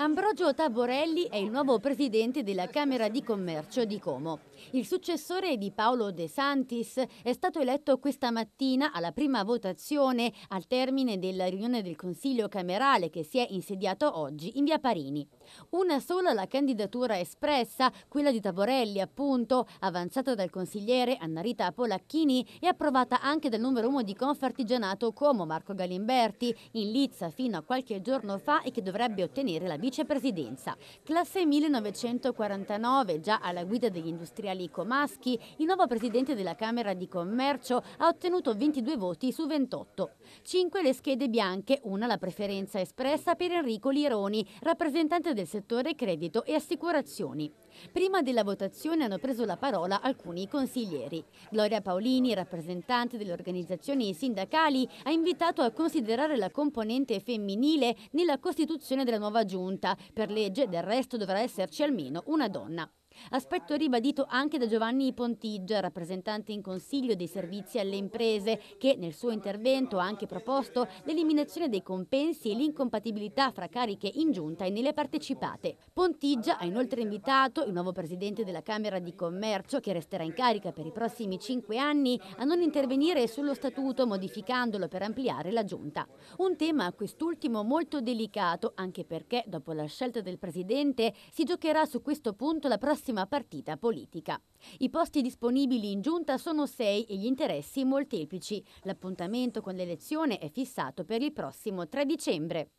Ambrogio Taborelli è il nuovo presidente della Camera di Commercio di Como. Il successore di Paolo De Santis è stato eletto questa mattina alla prima votazione al termine della riunione del Consiglio camerale che si è insediato oggi in via Parini. Una sola la candidatura espressa, quella di Taborelli appunto, avanzata dal consigliere Annarita Polacchini e approvata anche dal numero uno di Confartigianato Como Marco Galimberti, in lizza fino a qualche giorno fa e che dovrebbe ottenere la vittoria vicepresidenza. Classe 1949, già alla guida degli industriali comaschi, il nuovo presidente della Camera di Commercio ha ottenuto 22 voti su 28. 5 le schede bianche, una la preferenza espressa per Enrico Lironi, rappresentante del settore credito e assicurazioni. Prima della votazione hanno preso la parola alcuni consiglieri. Gloria Paolini, rappresentante delle organizzazioni sindacali, ha invitato a considerare la componente femminile nella costituzione della nuova giunta 30. Per legge del resto dovrà esserci almeno una donna. Aspetto ribadito anche da Giovanni Pontigia, rappresentante in Consiglio dei servizi alle imprese, che nel suo intervento ha anche proposto l'eliminazione dei compensi e l'incompatibilità fra cariche in giunta e nelle partecipate. Pontigia ha inoltre invitato il nuovo presidente della Camera di Commercio, che resterà in carica per i prossimi cinque anni, a non intervenire sullo statuto modificandolo per ampliare la giunta. Un tema a quest'ultimo molto delicato, anche perché dopo la scelta del presidente si giocherà su questo punto la prossima prossima partita politica. I posti disponibili in giunta sono sei e gli interessi molteplici. L'appuntamento con l'elezione è fissato per il prossimo 3 dicembre.